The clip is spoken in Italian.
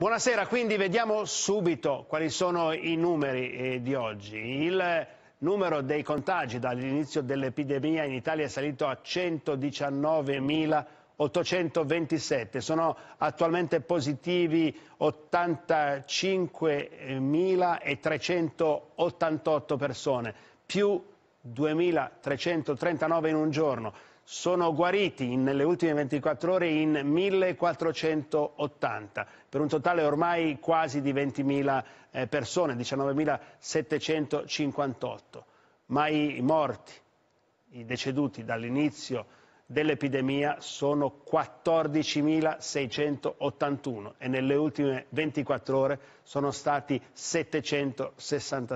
Buonasera, quindi vediamo subito quali sono i numeri eh, di oggi. Il numero dei contagi dall'inizio dell'epidemia in Italia è salito a 119.827, sono attualmente positivi 85.388 persone, più 2.339 in un giorno, sono guariti nelle ultime 24 ore in 1.480, per un totale ormai quasi di 20.000 eh, persone, 19.758. Ma i morti, i deceduti dall'inizio dell'epidemia sono 14.681 e nelle ultime 24 ore sono stati 763.